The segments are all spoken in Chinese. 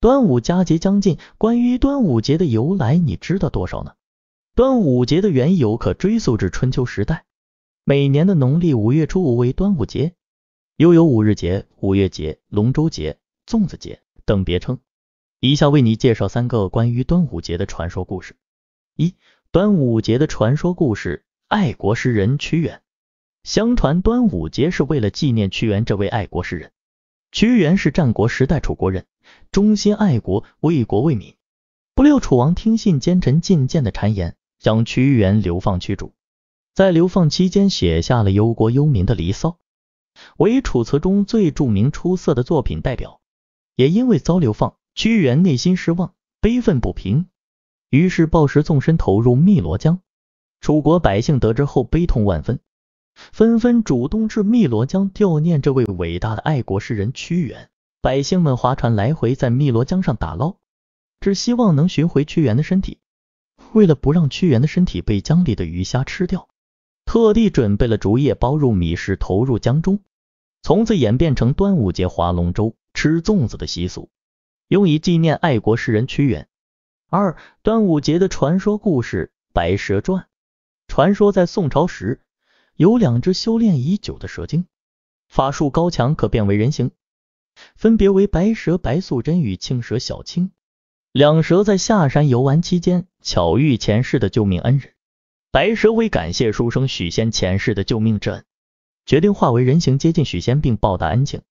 端午佳节将近，关于端午节的由来你知道多少呢？端午节的缘由可追溯至春秋时代，每年的农历五月初五为端午节，又有五日节、五月节、龙舟节、粽子节等别称。以下为你介绍三个关于端午节的传说故事。一、端午节的传说故事：爱国诗人屈原。相传端午节是为了纪念屈原这位爱国诗人。屈原是战国时代楚国人。忠心爱国，为国为民。不料楚王听信奸臣进谏的谗言，将屈原流放驱逐。在流放期间，写下了忧国忧民的《离骚》，为楚辞中最著名、出色的作品代表。也因为遭流放，屈原内心失望，悲愤不平，于是抱石纵身投入汨罗江。楚国百姓得知后，悲痛万分，纷纷主动至汨罗江吊念这位伟大的爱国诗人屈原。百姓们划船来回在汨罗江上打捞，只希望能寻回屈原的身体。为了不让屈原的身体被江里的鱼虾吃掉，特地准备了竹叶包入米食投入江中，从此演变成端午节划龙舟、吃粽子的习俗，用以纪念爱国诗人屈原。二、端午节的传说故事《白蛇传》。传说在宋朝时，有两只修炼已久的蛇精，法术高强，可变为人形。分别为白蛇白素贞与青蛇小青。两蛇在下山游玩期间，巧遇前世的救命恩人。白蛇为感谢书生许仙前世的救命之恩，决定化为人形接近许仙并报答恩情。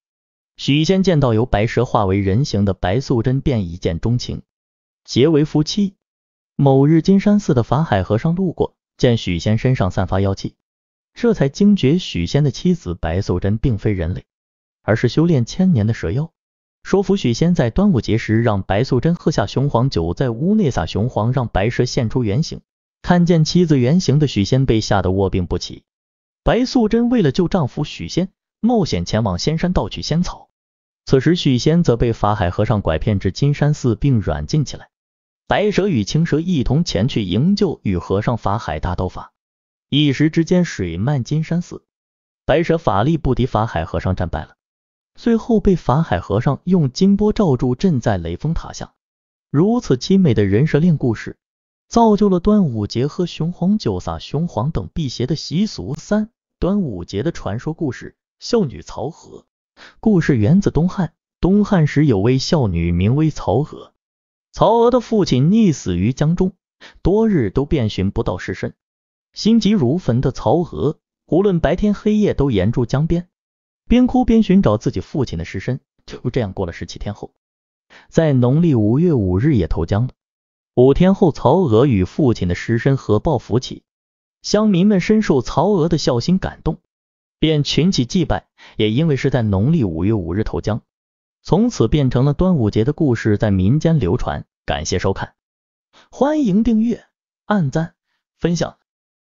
许仙见到由白蛇化为人形的白素贞便一见钟情，结为夫妻。某日金山寺的法海和尚路过，见许仙身上散发妖气，这才惊觉许仙的妻子白素贞并非人类。而是修炼千年的蛇妖，说服许仙在端午节时让白素贞喝下雄黄酒，在屋内撒雄黄，让白蛇现出原形。看见妻子原形的许仙被吓得卧病不起。白素贞为了救丈夫许仙，冒险前往仙山盗取仙草。此时许仙则被法海和尚拐骗至金山寺，并软禁起来。白蛇与青蛇一同前去营救，与和尚法海大斗法，一时之间水漫金山寺。白蛇法力不敌法海和尚，战败了。最后被法海和尚用金钵罩住，镇在雷峰塔下。如此凄美的人蛇恋故事，造就了端午节喝雄黄酒、撒雄黄等辟邪的习俗。三、端午节的传说故事：孝女曹娥。故事源自东汉，东汉时有位孝女名为曹娥。曹娥的父亲溺死于江中，多日都遍寻不到尸身，心急如焚的曹娥，无论白天黑夜都沿住江边。边哭边寻找自己父亲的尸身，就这样过了十七天后，在农历五月五日也投江了。五天后，曹娥与父亲的尸身合抱浮起，乡民们深受曹娥的孝心感动，便群起祭拜。也因为是在农历五月五日投江，从此变成了端午节的故事在民间流传。感谢收看，欢迎订阅、按赞、分享。